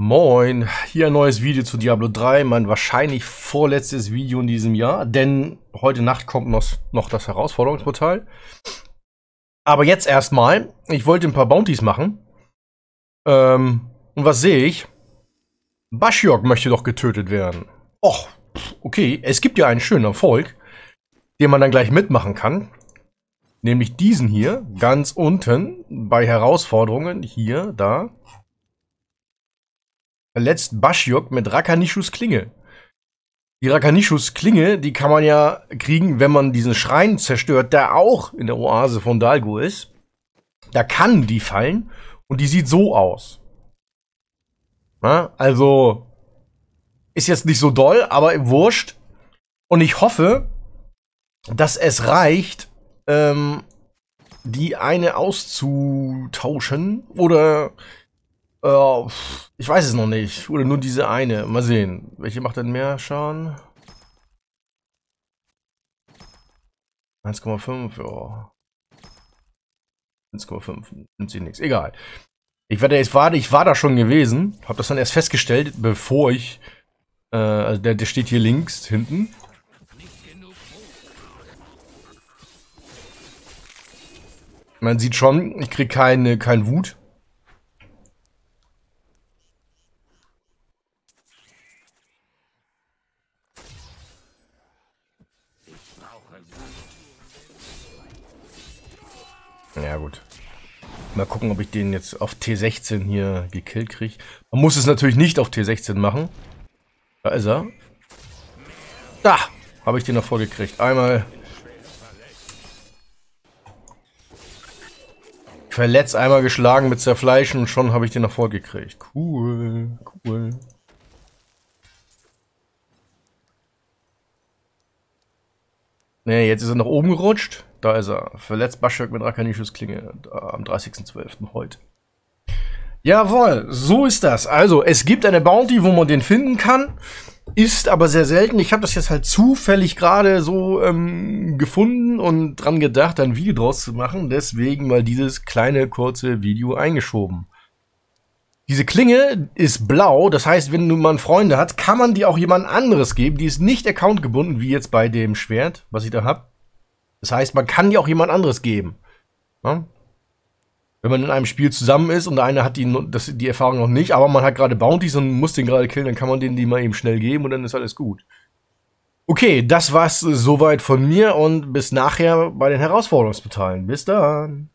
Moin, hier ein neues Video zu Diablo 3, mein wahrscheinlich vorletztes Video in diesem Jahr, denn heute Nacht kommt noch, noch das Herausforderungsportal. Aber jetzt erstmal, ich wollte ein paar Bounties machen. Ähm, und was sehe ich? Bashiok möchte doch getötet werden. Och, okay, es gibt ja einen schönen Erfolg, den man dann gleich mitmachen kann. Nämlich diesen hier, ganz unten, bei Herausforderungen, hier, da, verletzt Bashiok mit Rakanishus Klinge. Die Rakanishus Klinge, die kann man ja kriegen, wenn man diesen Schrein zerstört, der auch in der Oase von Dalgo ist. Da kann die fallen und die sieht so aus. Na, also ist jetzt nicht so doll, aber wurscht. Und ich hoffe, dass es reicht, ähm, die eine auszutauschen oder Uh, ich weiß es noch nicht. Oder nur diese eine. Mal sehen. Welche macht denn mehr Schaden? 1,5, ja. 1,5 nimmt sie nichts. Egal. Ich, werde, ich, war, ich war da schon gewesen. Habe das dann erst festgestellt, bevor ich... Äh, also der, der steht hier links, hinten. Man sieht schon, ich kriege keine, kein Wut. Ja, gut. Mal gucken, ob ich den jetzt auf T16 hier gekillt kriege. Man muss es natürlich nicht auf T16 machen. Da ist er. Da! Habe ich den noch vorgekriegt. Einmal. Verletzt, einmal geschlagen mit Zerfleischen und schon habe ich den noch vorgekriegt. Cool, cool. Ne, jetzt ist er nach oben gerutscht. Da ist er. Verletzt Baschwerk mit Rakanischus Klinge am 30.12. heute. Jawohl, so ist das. Also, es gibt eine Bounty, wo man den finden kann. Ist aber sehr selten. Ich habe das jetzt halt zufällig gerade so ähm, gefunden und dran gedacht, ein Video draus zu machen. Deswegen mal dieses kleine, kurze Video eingeschoben. Diese Klinge ist blau, das heißt, wenn man Freunde hat, kann man die auch jemand anderes geben. Die ist nicht accountgebunden, wie jetzt bei dem Schwert, was ich da habe. Das heißt, man kann die auch jemand anderes geben. Ja? Wenn man in einem Spiel zusammen ist und der eine hat die, das, die Erfahrung noch nicht, aber man hat gerade Bounties und muss den gerade killen, dann kann man denen die mal eben schnell geben und dann ist alles gut. Okay, das war's soweit von mir und bis nachher bei den Herausforderungsportalen. Bis dann!